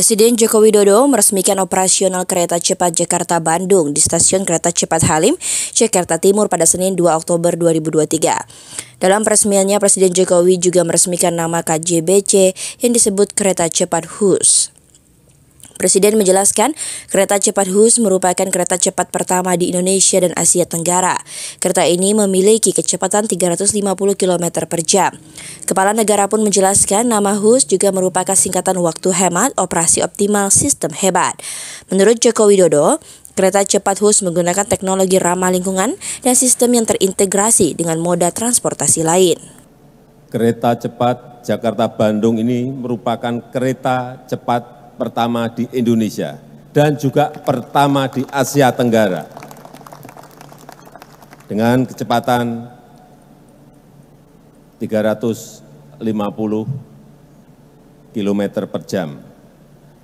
Presiden Joko Widodo meresmikan operasional kereta cepat Jakarta-Bandung di stasiun kereta cepat Halim, Jakarta Timur pada Senin 2 Oktober 2023. Dalam peresmiannya, Presiden Jokowi juga meresmikan nama KJBC yang disebut kereta cepat HUS. Presiden menjelaskan, kereta cepat HUS merupakan kereta cepat pertama di Indonesia dan Asia Tenggara. Kereta ini memiliki kecepatan 350 km per jam. Kepala negara pun menjelaskan nama HUS juga merupakan singkatan waktu hemat, operasi optimal, sistem hebat. Menurut Joko Widodo, Kereta cepat HUS menggunakan teknologi ramah lingkungan dan sistem yang terintegrasi dengan moda transportasi lain. Kereta cepat Jakarta-Bandung ini merupakan kereta cepat pertama di Indonesia dan juga pertama di Asia Tenggara dengan kecepatan 350 km per jam.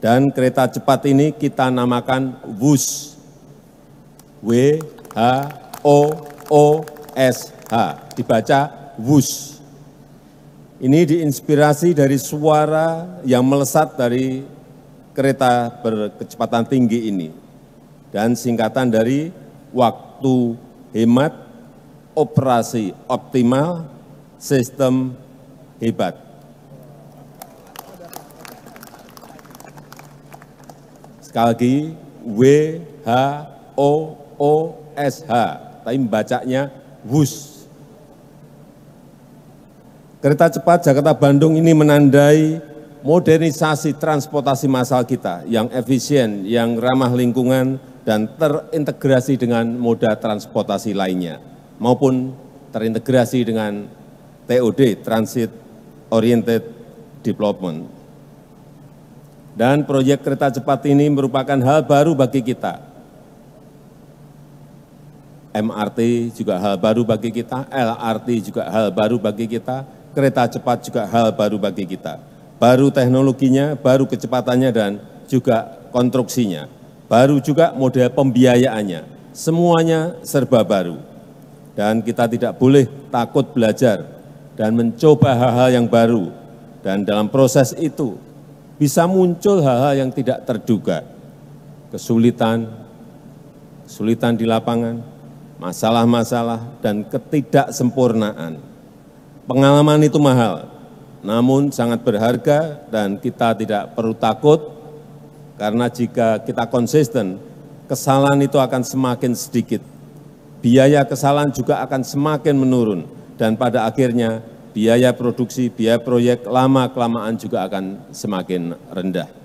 Dan kereta cepat ini kita namakan WUSH. W-H-O-O-S-H, dibaca WUSH. Ini diinspirasi dari suara yang melesat dari kereta berkecepatan tinggi ini dan singkatan dari waktu hemat, operasi optimal, sistem hebat. Sekali lagi, W, H, O, O, S, H. Tapi membacanya WUS. Kereta cepat Jakarta-Bandung ini menandai modernisasi transportasi massal kita yang efisien, yang ramah lingkungan, dan terintegrasi dengan moda transportasi lainnya, maupun terintegrasi dengan TOD, Transit Oriented Development. Dan proyek kereta cepat ini merupakan hal baru bagi kita. MRT juga hal baru bagi kita, LRT juga hal baru bagi kita, kereta cepat juga hal baru bagi kita baru teknologinya, baru kecepatannya, dan juga konstruksinya. Baru juga model pembiayaannya, semuanya serba baru. Dan kita tidak boleh takut belajar dan mencoba hal-hal yang baru. Dan dalam proses itu bisa muncul hal-hal yang tidak terduga. Kesulitan, kesulitan di lapangan, masalah-masalah, dan ketidaksempurnaan. Pengalaman itu mahal, namun sangat berharga dan kita tidak perlu takut karena jika kita konsisten, kesalahan itu akan semakin sedikit. Biaya kesalahan juga akan semakin menurun dan pada akhirnya biaya produksi, biaya proyek lama-kelamaan juga akan semakin rendah.